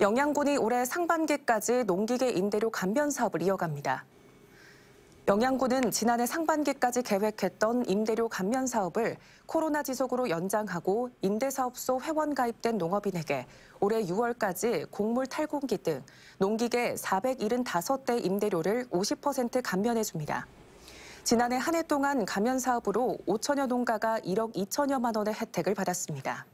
영양군이 올해 상반기까지 농기계 임대료 감면 사업을 이어갑니다. 영양군은 지난해 상반기까지 계획했던 임대료 감면 사업을 코로나 지속으로 연장하고 임대사업소 회원 가입된 농업인에게 올해 6월까지 곡물 탈공기 등 농기계 475대 임대료를 50% 감면해 줍니다. 지난해 한 해 동안 감면 사업으로 5천여 농가가 1억 2천여만 원의 혜택을 받았습니다.